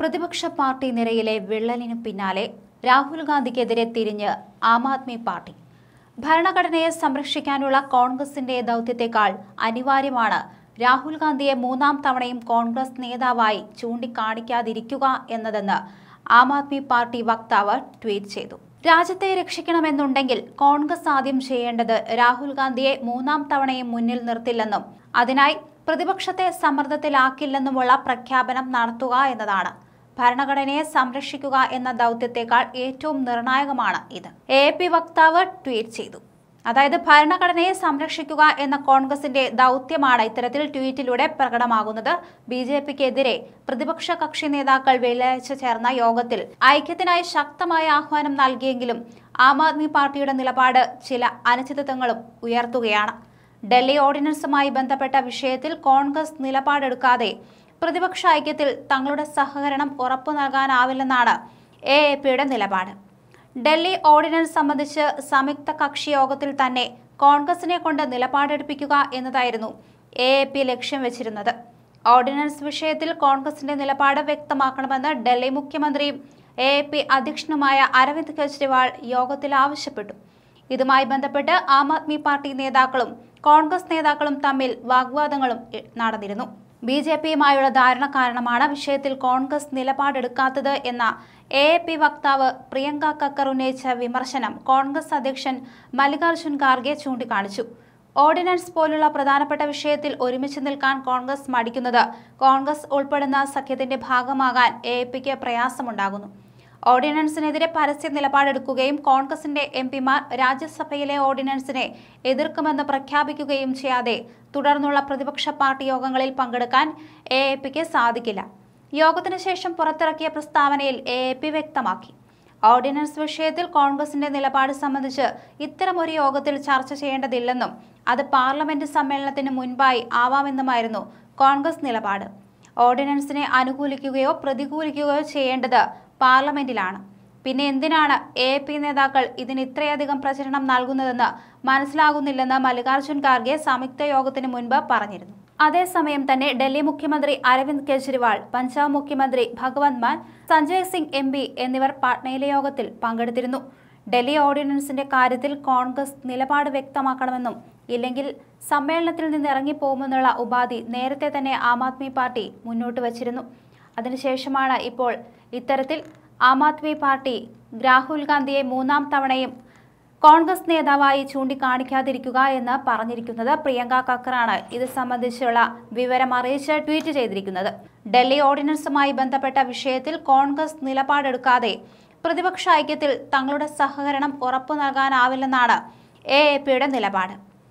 പ്രതിപക്ഷ പാർട്ടി നിരയിലെ വിള്ളലിനു പിന്നാലെ രാഹുൽ ഗാന്ധിക്കെതിരെ തിരിഞ്ഞ് ആം ആദ്മി പാർട്ടി ഭരണഘടനയെ സംരക്ഷിക്കാനുള്ള കോൺഗ്രസിന്റെ ദൗത്യത്തെക്കാൾ അനിവാര്യമാണ് രാഹുൽ ഗാന്ധിയെ മൂന്നാം തവണയും കോൺഗ്രസ് നേതാവായി ചൂണ്ടിക്കാണിക്കാതിരിക്കുക എന്നതെന്ന് ആം ആദ്മി പാർട്ടി വക്താവ് ട്വീറ്റ് ചെയ്തു രാജ്യത്തെ രക്ഷിക്കണമെന്നുണ്ടെങ്കിൽ കോൺഗ്രസ് ആദ്യം ചെയ്യേണ്ടത് രാഹുൽ ഗാന്ധിയെ മൂന്നാം തവണയും മുന്നിൽ നിർത്തില്ലെന്നും അതിനായി പ്രതിപക്ഷത്തെ സമ്മർദ്ദത്തിലാക്കില്ലെന്നുമുള്ള പ്രഖ്യാപനം നടത്തുക എന്നതാണ് ഭരണഘടനയെ സംരക്ഷിക്കുക എന്ന ദൗത്യത്തെക്കാൾ ഏറ്റവും നിർണായകമാണ് ഇത് എ പി വക്താവ് ട്വീറ്റ് ചെയ്തു അതായത് ഭരണഘടനയെ സംരക്ഷിക്കുക എന്ന കോൺഗ്രസിന്റെ ദൗത്യമാണ് ഇത്തരത്തിൽ ട്വീറ്റിലൂടെ പ്രകടമാകുന്നത് ബി ജെ പിക്കെതിരെ പ്രതിപക്ഷ കക്ഷി നേതാക്കൾ വെള്ളിയാഴ്ച ചേർന്ന യോഗത്തിൽ ഐക്യത്തിനായി ശക്തമായ ആഹ്വാനം നൽകിയെങ്കിലും ആം ആദ്മി പാർട്ടിയുടെ നിലപാട് ചില അനിശ്ചിതത്വങ്ങളും ഉയർത്തുകയാണ് ഡൽഹി ഓർഡിനൻസുമായി ബന്ധപ്പെട്ട വിഷയത്തിൽ കോൺഗ്രസ് നിലപാടെടുക്കാതെ പ്രതിപക്ഷ ഐക്യത്തിൽ തങ്ങളുടെ സഹകരണം ഉറപ്പു നൽകാനാവില്ലെന്നാണ് എ എ പിയുടെ നിലപാട് ഡൽഹി ഓർഡിനൻസ് സംബന്ധിച്ച് സംയുക്ത കക്ഷി യോഗത്തിൽ തന്നെ കോൺഗ്രസിനെ കൊണ്ട് നിലപാടെടുപ്പിക്കുക എന്നതായിരുന്നു എ എ പി ലക്ഷ്യം വെച്ചിരുന്നത് ഓർഡിനൻസ് വിഷയത്തിൽ കോൺഗ്രസിന്റെ നിലപാട് വ്യക്തമാക്കണമെന്ന് ഡൽഹി മുഖ്യമന്ത്രിയും എ എ പി അധ്യക്ഷനുമായ അരവിന്ദ് കെജ്രിവാൾ യോഗത്തിൽ ആവശ്യപ്പെട്ടു ഇതുമായി ബന്ധപ്പെട്ട് ആം ആദ്മി പാർട്ടി നേതാക്കളും കോൺഗ്രസ് നേതാക്കളും തമ്മിൽ വാഗ്വാദങ്ങളും നടന്നിരുന്നു ബി ജെ പിയുമായുള്ള ധാരണ കാരണമാണ് വിഷയത്തിൽ കോൺഗ്രസ് നിലപാടെടുക്കാത്തത് എന്ന എ പി വക്താവ് പ്രിയങ്ക കക്കർ ഉന്നയിച്ച വിമർശനം കോൺഗ്രസ് അധ്യക്ഷൻ മല്ലികാർജ്ജുൻ ഖാർഗെ ചൂണ്ടിക്കാണിച്ചു ഓർഡിനൻസ് പോലുള്ള പ്രധാനപ്പെട്ട വിഷയത്തിൽ ഒരുമിച്ച് നിൽക്കാൻ കോൺഗ്രസ് മടിക്കുന്നത് കോൺഗ്രസ് ഉൾപ്പെടുന്ന സഖ്യത്തിന്റെ ഭാഗമാകാൻ എ പിക്ക് പ്രയാസമുണ്ടാകുന്നു ഓർഡിനൻസിനെതിരെ പരസ്യ നിലപാടെടുക്കുകയും കോൺഗ്രസിന്റെ എം പിമാർ രാജ്യസഭയിലെ ഓർഡിനൻസിനെ എതിർക്കുമെന്ന് പ്രഖ്യാപിക്കുകയും ചെയ്യാതെ തുടർന്നുള്ള പ്രതിപക്ഷ പാർട്ടി യോഗങ്ങളിൽ പങ്കെടുക്കാൻ എ എ പിക്ക് സാധിക്കില്ല യോഗത്തിനു ശേഷം പുറത്തിറക്കിയ പ്രസ്താവനയിൽ എ എ പി വ്യക്തമാക്കി ഓർഡിനൻസ് വിഷയത്തിൽ കോൺഗ്രസിന്റെ നിലപാട് സംബന്ധിച്ച് ഇത്തരമൊരു യോഗത്തിൽ ചർച്ച ചെയ്യേണ്ടതില്ലെന്നും അത് പാർലമെന്റ് സമ്മേളനത്തിന് മുൻപായി ആവാമെന്നുമായിരുന്നു കോൺഗ്രസ് നിലപാട് ഓർഡിനൻസിനെ അനുകൂലിക്കുകയോ പ്രതികൂലിക്കുകയോ ചെയ്യേണ്ടത് പാർലമെന്റിലാണ് പിന്നെ എന്തിനാണ് എ പി നേതാക്കൾ ഇതിന് ഇത്രയധികം പ്രചരണം നൽകുന്നതെന്ന് മനസ്സിലാകുന്നില്ലെന്ന് മല്ലികാർജ്ജുൻ ഖാർഗെ സംയുക്ത യോഗത്തിന് മുൻപ് പറഞ്ഞിരുന്നു അതേസമയം തന്നെ ഡൽഹി മുഖ്യമന്ത്രി അരവിന്ദ് കെജ്രിവാൾ പഞ്ചാബ് മുഖ്യമന്ത്രി ഭഗവന്ത് മാൻ സഞ്ജയ് സിംഗ് എം എന്നിവർ പാട്നയിലെ യോഗത്തിൽ പങ്കെടുത്തിരുന്നു ഡൽഹി ഓർഡിനൻസിന്റെ കാര്യത്തിൽ കോൺഗ്രസ് നിലപാട് വ്യക്തമാക്കണമെന്നും ഇല്ലെങ്കിൽ സമ്മേളനത്തിൽ നിന്ന് ഇറങ്ങിപ്പോകുമെന്നുള്ള ഉപാധി നേരത്തെ തന്നെ ആം ആദ്മി പാർട്ടി മുന്നോട്ട് വച്ചിരുന്നു അതിനുശേഷമാണ് ഇപ്പോൾ ഇത്തരത്തിൽ ആം ആദ്മി പാർട്ടി രാഹുൽ ഗാന്ധിയെ മൂന്നാം തവണയും കോൺഗ്രസ് നേതാവായി ചൂണ്ടിക്കാണിക്കാതിരിക്കുക എന്ന് പറഞ്ഞിരിക്കുന്നത് പ്രിയങ്ക കക്കറാണ് ഇത് സംബന്ധിച്ചുള്ള വിവരം അറിയിച്ച് ട്വീറ്റ് ചെയ്തിരിക്കുന്നത് ഡൽഹി ഓർഡിനൻസുമായി ബന്ധപ്പെട്ട വിഷയത്തിൽ കോൺഗ്രസ് നിലപാടെടുക്കാതെ പ്രതിപക്ഷ ഐക്യത്തിൽ തങ്ങളുടെ സഹകരണം ഉറപ്പു നൽകാനാവില്ലെന്നാണ് എ എ പിയുടെ നിലപാട്